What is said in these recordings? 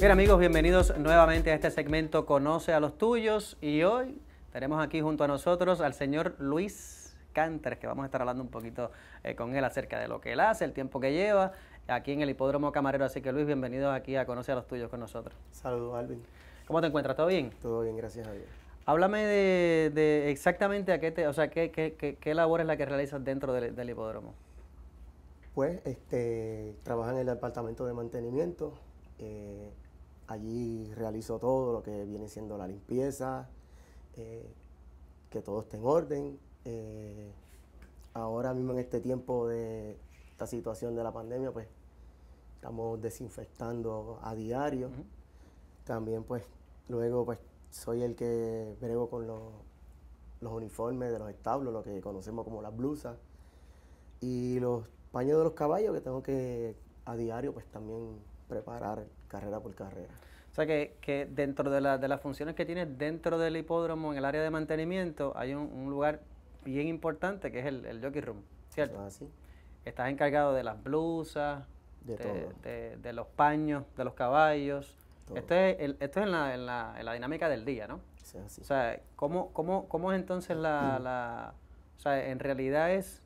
Bien amigos, bienvenidos nuevamente a este segmento Conoce a los tuyos y hoy tenemos aquí junto a nosotros al señor Luis Cantres, que vamos a estar hablando un poquito eh, con él acerca de lo que él hace, el tiempo que lleva aquí en el Hipódromo Camarero. Así que Luis, bienvenido aquí a Conoce a los tuyos con nosotros. Saludos Alvin. ¿Cómo te encuentras? ¿Todo bien? Todo bien, gracias a Háblame de, exactamente a qué te, o sea, qué, labor es la que realizas dentro del, hipódromo. Pues, este, trabaja en el departamento de mantenimiento, eh, Allí realizo todo lo que viene siendo la limpieza, eh, que todo esté en orden. Eh, ahora mismo en este tiempo de esta situación de la pandemia, pues estamos desinfectando a diario. También pues luego pues soy el que brego con los, los uniformes de los establos, lo que conocemos como las blusas. Y los paños de los caballos que tengo que a diario pues también preparar carrera por carrera. O sea que, que dentro de, de, las funciones que tienes dentro del hipódromo, en el área de mantenimiento, hay un, lugar bien importante que es el, el jockey room, ¿cierto? Estás encargado de las blusas, de, los paños, de los caballos. Esto es, en, la, en, la, la, dinámica del día, ¿no? Eso es O sea, ¿cómo, es entonces mm. la, O sea, en realidad es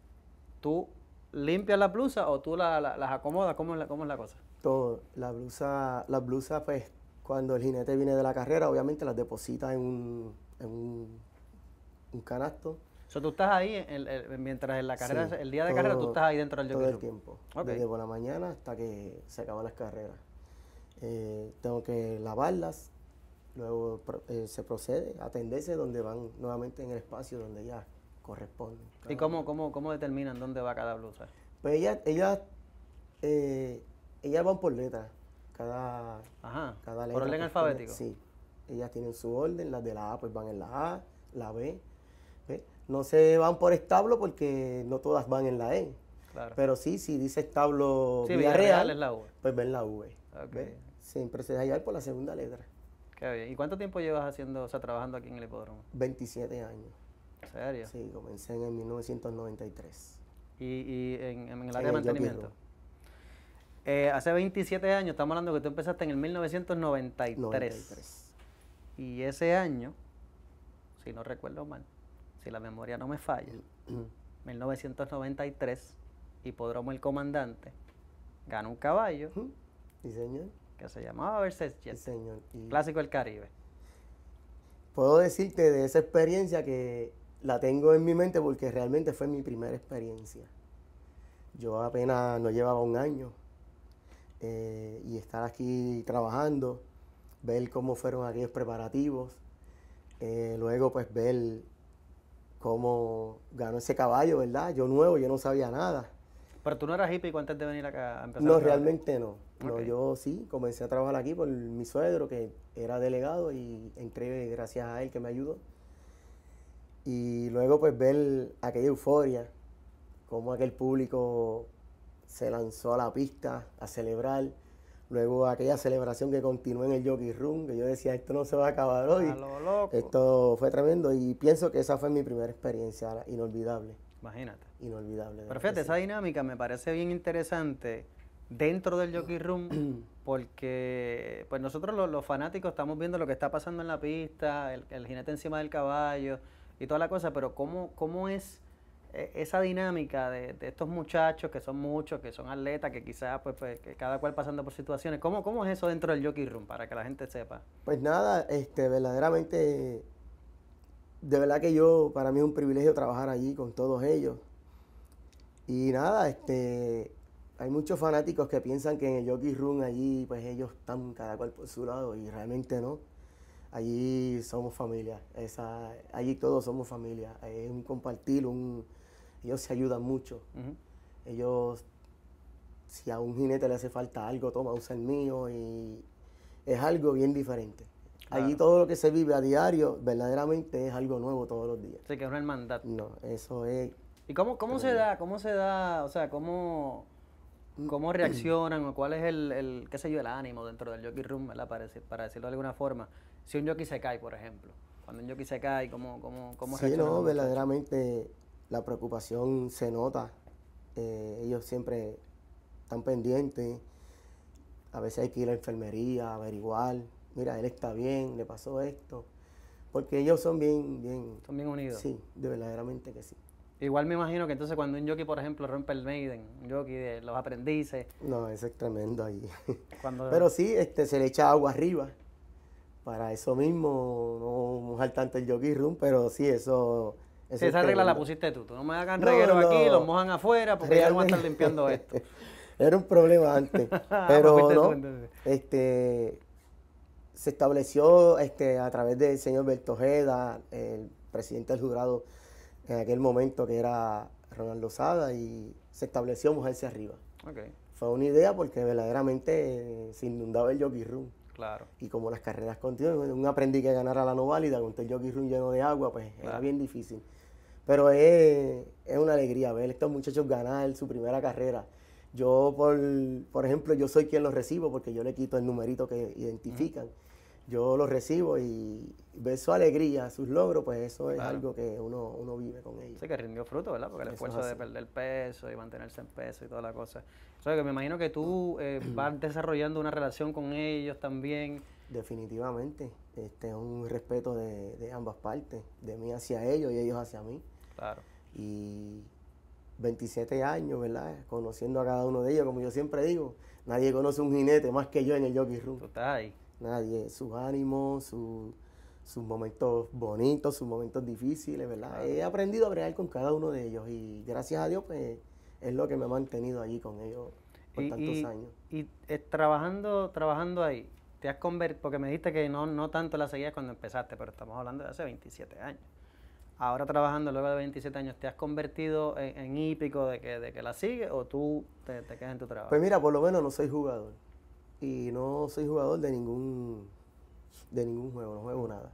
tú limpias la blusa o tú la, las acomodas? ¿Cómo es ¿Cómo es la cosa? La blusa, las blusas, pues, cuando el jinete viene de la carrera, obviamente las deposita en un, en canasto. O sea, tú estás ahí, mientras en la carrera, el día de carrera, tú estás ahí dentro del Todo el tiempo. Desde por la mañana hasta que se acaban las carreras. Eh, tengo que lavarlas, luego eh, se procede a atenderse donde van nuevamente en el espacio donde ya corresponde. ¿Y cómo, cómo, cómo determinan dónde va cada blusa? Pues ellas, ellas eh, ellas van por letra. Cada, Ajá. letra. Por orden pues, alfabético. sí. Ellas tienen su orden, las de la A pues van en la A, la B. No se van por establo porque no todas van en la E. Claro. Pero sí, si dice establo es la v. pues ven la V. Okay. Siempre se deja ir por la segunda letra. Qué bien. ¿Y cuánto tiempo llevas haciendo, o sea, trabajando aquí en el hipódromo? 27 años. ¿En serio? Sí, comencé en el 1993. ¿Y, en, el área de mantenimiento? Eh, hace 27 años, estamos hablando que tú empezaste en el 1993. Y ese año, si no recuerdo mal, si la memoria no me falla, 1993, Hipódromo El Comandante, gana un caballo. ¿Y Que se llamaba Versace, clásico del Caribe. Puedo decirte de esa experiencia que la tengo en mi mente porque realmente fue mi primera experiencia. Yo apenas no llevaba un año eh, y estar aquí trabajando, ver cómo fueron aquellos preparativos, eh, luego pues ver cómo ganó ese caballo, ¿verdad? Yo nuevo, yo no sabía nada. Pero tú no eras hippie antes de venir acá a empezar No, realmente no. pero Yo sí, comencé a trabajar aquí por mi suegro, que era delegado, y entré gracias a él que me ayudó. Y luego pues ver aquella euforia, cómo aquel público se lanzó a la pista a celebrar. Luego aquella celebración que continuó en el Jockey Room, que yo decía, esto no se va a acabar hoy. Esto fue tremendo y pienso que esa fue mi primera experiencia inolvidable. Imagínate. Inolvidable. Pero fíjate, esa dinámica me parece bien interesante dentro del Jockey Room, porque pues nosotros los, fanáticos estamos viendo lo que está pasando en la pista, el, el, jinete encima del caballo y toda la cosa, pero ¿cómo, cómo es e, esa dinámica de, estos muchachos que son muchos, que son atletas, que quizás pues, pues, que cada cual pasando por situaciones, ¿cómo, ¿cómo es eso dentro del jockey room para que la gente sepa? Pues nada, este verdaderamente, de verdad que yo, para mí es un privilegio trabajar allí con todos ellos. Y nada, este hay muchos fanáticos que piensan que en el jockey room allí pues ellos están cada cual por su lado y realmente no allí somos familia. Esa, allí todos somos familia. Es un compartir, un, ellos se ayudan mucho. Ellos, si a un jinete le hace falta algo, toma, usa el mío y es algo bien diferente. Allí todo lo que se vive a diario verdaderamente es algo nuevo todos los días. se que es una No, eso es. ¿Y cómo, cómo se da? ¿Cómo se da? O sea, ¿cómo, mm. cómo reaccionan o cuál es el, el, qué sé yo, el ánimo dentro del jockey room, para, para, decirlo de alguna forma? Si un jockey se cae, por ejemplo. Cuando un jockey se cae, ¿cómo, cómo, cómo Sí, no, verdaderamente la preocupación se nota. Eh, ellos siempre están pendientes. A veces hay que ir a la enfermería, a averiguar. Mira, él está bien, le pasó esto. Porque ellos son bien, bien. Son bien unidos. Sí, de verdaderamente que sí. Igual me imagino que entonces cuando un jockey, por ejemplo, rompe el maiden, un jockey de los aprendices. No, eso es tremendo ahí. Cuando... Pero sí, este, se le echa agua arriba. Para eso mismo, no mojar tanto el jockey room, pero sí, eso esa, regla la pusiste tú. no me hagan reguero aquí, los mojan afuera porque ya no van a estar limpiando esto. Era un problema antes. Ah, pues pero este, se estableció este, a través del señor Bertojeda, el presidente del jurado en aquel momento que era Ronaldo Sada, y se estableció Mujerse Arriba. Fue una idea porque verdaderamente eh, se inundaba el jockey room. Claro. Y como las carreras continuaban un aprendiz que ganara la no válida con el jockey room lleno de agua, pues era bien difícil. Pero es, una alegría ver a estos muchachos ganar su primera carrera. Yo, por, por ejemplo, yo soy quien los recibo porque yo le quito el numerito que identifican. Yo los recibo y ver su alegría, sus logros, pues eso es algo que uno, uno vive con ellos. Sí, que rindió fruto, ¿verdad? Porque el esfuerzo de perder peso y mantenerse en peso y toda la cosa. O que me imagino que tú eh, vas desarrollando una relación con ellos también. Definitivamente. Este un respeto de, de ambas partes, de mí hacia ellos y ellos hacia mí. Claro. Y 27 años, ¿verdad? Conociendo a cada uno de ellos, como yo siempre digo, nadie conoce un jinete más que yo en el jockey room. Total. Nadie, sus ánimos, sus momentos bonitos, sus momentos difíciles, ¿verdad? He aprendido a bregar con cada uno de ellos y gracias a Dios, pues es lo que me ha mantenido allí con ellos por tantos años. Y eh, trabajando, trabajando ahí, te has convertido, porque me dijiste que no, no tanto la seguías cuando empezaste, pero estamos hablando de hace 27 años ahora trabajando luego de 27 años, ¿te has convertido en, hípico de que, de que la sigue o tú te, quedas en tu trabajo? Pues mira, por lo menos no soy jugador. Y no soy jugador de ningún, de ningún juego, no juego nada.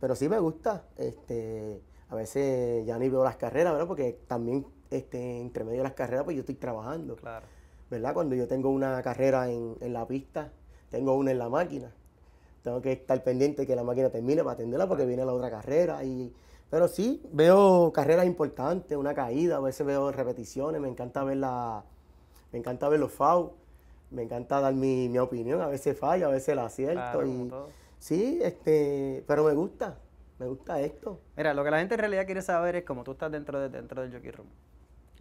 Pero sí me gusta. Este, a veces ya ni veo las carreras, ¿verdad? Porque también este, entre medio de las carreras, pues yo estoy trabajando. Claro. ¿Verdad? Cuando yo tengo una carrera en la pista, tengo una en la máquina tengo que estar pendiente que la máquina termine para atenderla porque viene la otra carrera. Y, pero sí, veo carreras importantes, una caída, a veces veo repeticiones, me encanta ver me encanta ver los FAU, me encanta dar mi, opinión, a veces falla a veces la acierto. sí, este, pero me gusta, me gusta esto. Mira, lo que la gente en realidad quiere saber es cómo tú estás dentro de, dentro del jockey room.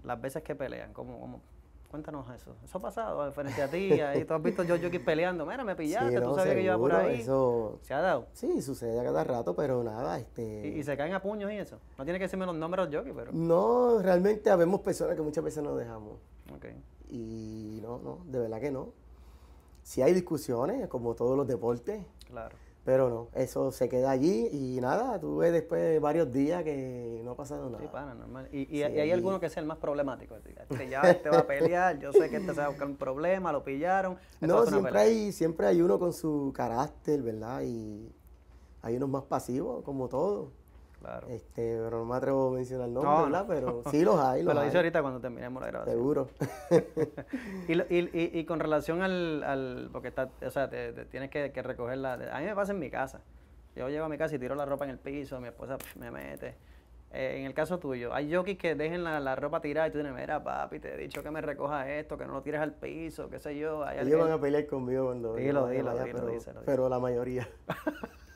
Las veces que pelean, cómo... cómo Cuéntanos eso. ¿Eso ha pasado diferencia ah, a ti? Ahí tú has visto yo Jockey peleando. Mira, me pillaste, tú sabías que yo iba por ahí. Eso, ¿Se ha dado? Sí, sucede a cada rato, pero nada. este... ¿Y, se caen a puños y eso? No tiene que decirme los nombres de Jockey, pero... No, realmente habemos personas que muchas veces nos dejamos. Ok. Y no, no, de verdad que no. Si hay discusiones, como todos los deportes. Claro. Pero no, eso se queda allí y nada, tuve después de varios días que no ha pasado nada. Sí, normal. ¿Y, hay algunos que es el más problemático? Ah, este ya te este va a pelear, yo sé que este se va a buscar un problema, lo pillaron. No, siempre hay, siempre hay uno con su carácter, ¿verdad? Y hay unos más pasivos, como todo. Claro. Este, pero no me atrevo a mencionar nombres, no, ¿verdad? Pero sí los hay. Los pero lo dice ahorita cuando terminemos la grabación. Seguro. y, y, y, con relación al, al porque está, o sea, te, tienes que, recoger la A mí me pasa en mi casa. Yo llego a mi casa y tiro la ropa en el piso, mi esposa me mete. Eh, en el caso tuyo, hay jockeys que dejen la, la, ropa tirada y tú dices, mira papi, te he dicho que me recoja esto, que no lo tires al piso, qué sé yo. Hay Ellos van a pelear conmigo cuando... Dilo, dilo, pero, pero la mayoría.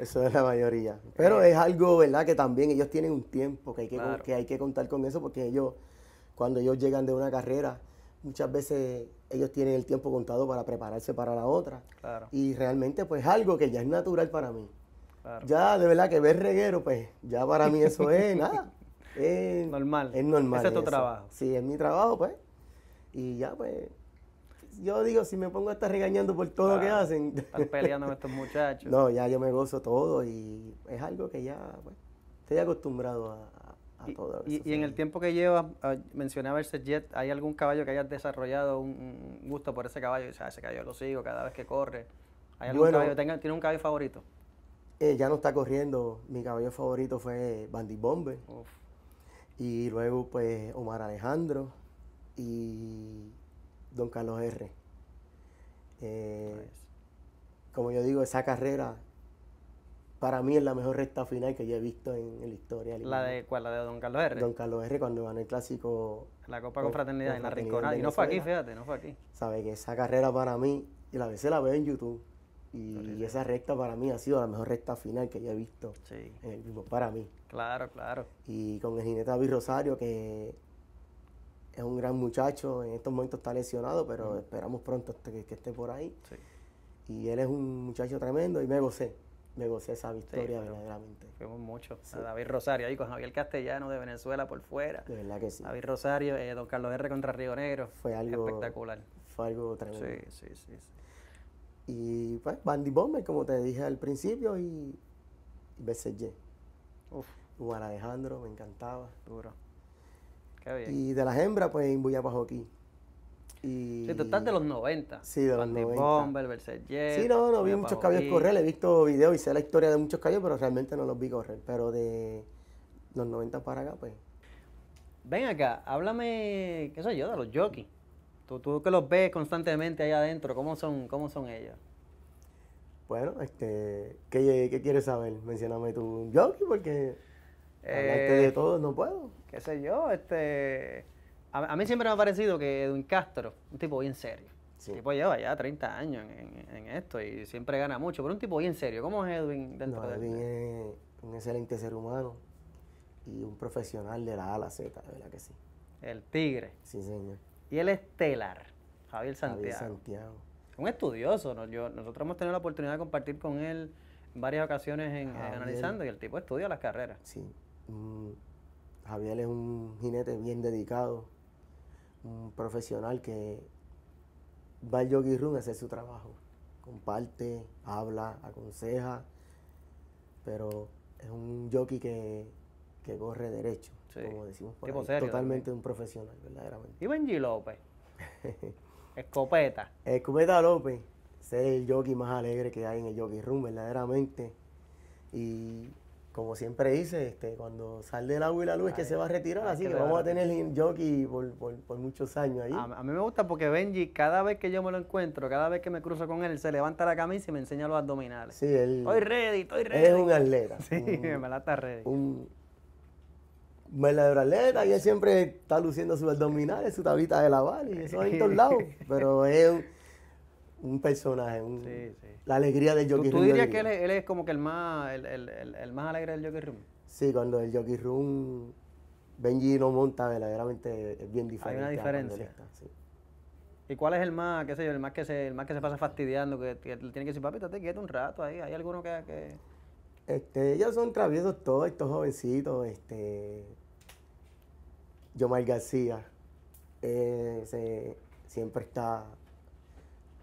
Eso es la mayoría. Pero es algo, ¿verdad? Que también ellos tienen un tiempo que hay que, hay que contar con eso porque ellos, cuando ellos llegan de una carrera, muchas veces ellos tienen el tiempo contado para prepararse para la otra. Y realmente pues algo que ya es natural para mí. Ya de verdad que ver reguero, pues ya para mí eso es nada. Es normal. Es normal. es tu trabajo. Sí, es mi trabajo, pues. Y ya, pues, yo digo, si me pongo a estar regañando por todo lo que hacen. Están peleando estos muchachos. No, ya yo me gozo todo y es algo que ya, pues, estoy acostumbrado a, todo. Y, en el tiempo que llevas, ah, mencionaba el Jet, ¿hay algún caballo que hayas desarrollado un, gusto por ese caballo? O sea, ese caballo lo sigo cada vez que corre. ¿Hay algún caballo? ¿Tiene, un caballo favorito? Eh, ya no está corriendo. Mi caballo favorito fue Bandit Bomber. Y luego, pues, Omar Alejandro. Y don Carlos R. Eh, como yo digo, esa carrera para mí es la mejor recta final que yo he visto en, la historia. ¿La de cuál? ¿La de Don Carlos R? Don Carlos R cuando ganó el clásico. La Copa Confraternidad en la Y no fue aquí, fíjate, no fue aquí. Sabes que esa carrera para mí, y a veces la veo en YouTube, y, esa recta para mí ha sido la mejor recta final que yo he visto sí. para mí. Claro, claro. Y con el jinete David Rosario, que es un gran muchacho, en estos momentos está lesionado, pero esperamos pronto que, esté por ahí. Y él es un muchacho tremendo y me gocé, me gocé esa victoria verdaderamente. Fuimos mucho. David Rosario ahí con Javier Castellano de Venezuela por fuera. De verdad que sí. David Rosario, eh, Don Carlos R. contra Río Negro. Fue algo espectacular. Fue algo tremendo. Sí, sí, sí. Y pues Bandy Bomber, como te dije al principio, y, y BCG. Uf. Juan Alejandro, me encantaba. Duro. Y de las hembras, pues en Buyapa Hockey. Y... Sí, tú estás de los 90. Sí, de los 90. Sí, no, no vi muchos caballos correr. He visto videos y sé la historia de muchos caballos, pero realmente no los vi correr. Pero de los 90 para acá, pues. Ven acá, háblame, qué sé yo, de los jockeys. Tú, tú que los ves constantemente ahí adentro, ¿cómo son, cómo son ellos? Bueno, este, ¿qué, qué quieres saber? Mencioname tu jockey porque... Que eh, de todo, no puedo. Qué sé yo, este... A, mí siempre me ha parecido que Edwin Castro, un tipo bien serio. El tipo lleva ya 30 años en, esto y siempre gana mucho, pero un tipo bien serio. ¿Cómo es Edwin dentro no, Edwin es un excelente ser humano y un profesional de la A a la Z, de verdad que sí. El Tigre. Sí, señor. Y el Estelar, Javier Santiago. Santiago. Un estudioso. nosotros hemos tenido la oportunidad de compartir con él en varias ocasiones en, analizando y el tipo estudia las carreras. Sí. Javier es un jinete bien dedicado, un profesional que va al Yogi Room a hacer su trabajo. Comparte, habla, aconseja, pero es un jockey que, corre derecho, como decimos por Totalmente un profesional, verdaderamente. Y Benji López. Escopeta. Escopeta López. es el jockey más alegre que hay en el Jockey Room, verdaderamente. Y como siempre dice, este, cuando sale el agua y la luz que se va a retirar, así que, vamos a tener el jockey por, muchos años ahí. A, mí me gusta porque Benji, cada vez que yo me lo encuentro, cada vez que me cruzo con él, se levanta la camisa y me enseña los abdominales. Sí, él. Estoy ready, estoy ready. Es un atleta. Sí, me la está ready. Un verdadero atleta y él siempre está luciendo sus abdominales, su tablita de lavar y eso en todos lados. Pero es un un personaje, la alegría del Jockey Room. tú dirías que él es, como que el más, el, más alegre del Jockey Room? Sí, cuando el Jockey Room Benji no monta, verdaderamente es bien diferente. Hay una diferencia. ¿Y cuál es el más, qué sé yo, el más que se, el más que se pasa fastidiando, que, tiene que decir, papi, te quieto un rato ahí, hay alguno que... Este, ellos son traviesos todos, estos jovencitos, este... Yomar García, eh, siempre está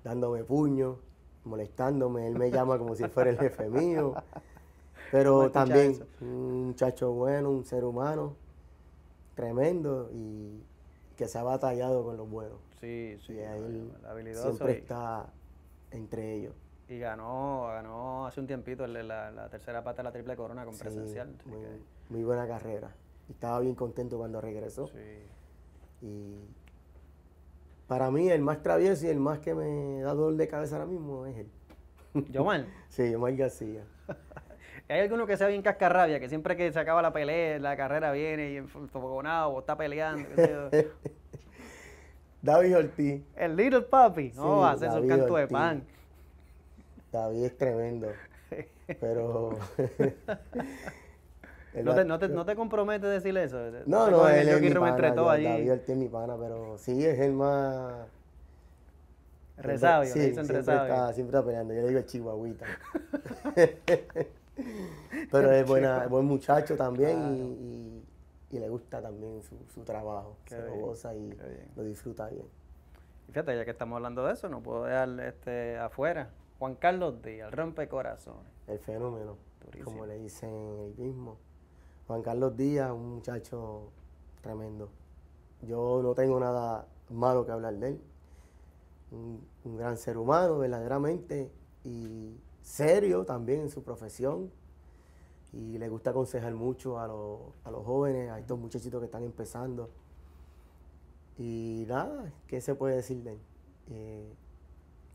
dándome puño, molestándome. Él me llama como si fuera el jefe mío. Pero también un muchacho bueno, un ser humano tremendo y que se ha batallado con los buenos. Sí, sí. Y él siempre está entre ellos. Y ganó, ganó hace un tiempito la, tercera pata de la triple corona con presencial. Muy, muy, buena carrera. Estaba bien contento cuando regresó. Sí. Y para mí, el más travieso y el más que me da dolor de cabeza ahora mismo es él. ¿Yomar? sí, Yomar García. Hay alguno que sea bien cascarrabia, que siempre que se acaba la pelea, la carrera viene y enfogonado o está peleando. David Ortiz. El Little Papi. No, hace va canto de pan. David es tremendo. Pero no te, no, te, no te comprometes a decir eso. No, no, él es mi pana, yo, allí. David, él es mi pana, pero sí es el más... Resabio, sí, dicen siempre Está, siempre está peleando, yo le digo chihuahuita. pero es buen muchacho también y, y, le gusta también su, su trabajo. se lo goza y lo disfruta bien. Y fíjate, ya que estamos hablando de eso, no puedo dejar este, afuera. Juan Carlos Díaz, el rompecorazones. El fenómeno, como le dicen el mismo. Juan Carlos Díaz, un muchacho tremendo. Yo no tengo nada malo que hablar de él. Un, gran ser humano, verdaderamente, y serio también en su profesión. Y le gusta aconsejar mucho a, los jóvenes, a estos muchachitos que están empezando. Y nada, ¿qué se puede decir de él? Eh,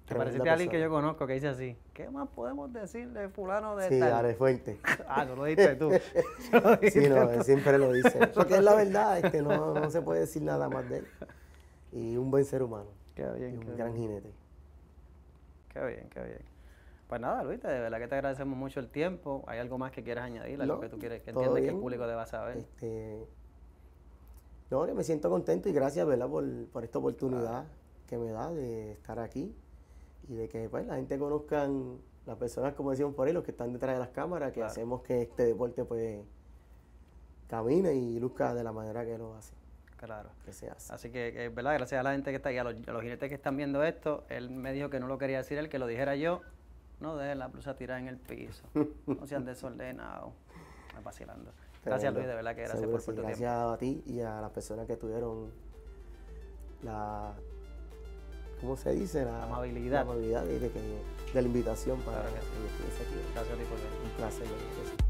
te pareciste a alguien que yo conozco que dice así, ¿qué más podemos decirle fulano de tal? Sí, de Fuente. Ah, no lo dijiste tú. sí, no, siempre lo dice. Porque es la verdad, este, no, no, se puede decir nada más de él. Y un buen ser humano. Qué bien. Y un gran jinete. Qué bien, qué bien. Pues nada, Luis, de verdad que te agradecemos mucho el tiempo. ¿Hay algo más que quieras añadir? ¿Algo que tú quieres que entiendes que el público deba saber? Este, no, que me siento contento y gracias, ¿verdad? Por, por esta oportunidad ah. que me da de estar aquí y de que pues, la gente conozcan las personas, como decíamos por ahí, los que están detrás de las cámaras, que hacemos que este deporte pues camine y luzca de la manera que lo hace. Claro. Que se hace. Así que, es eh, ¿verdad? Gracias a la gente que está ahí, a los, jinetes que están viendo esto, él me dijo que no lo quería decir él, que lo dijera yo. No de la blusa tirada en el piso. No sean desordenados. Vacilando. Gracias Luis, de verdad que gracias por, tu tiempo. Gracias a ti y a las personas que tuvieron la ¿cómo se dice? La, amabilidad. de, la invitación para que aquí. por Un placer.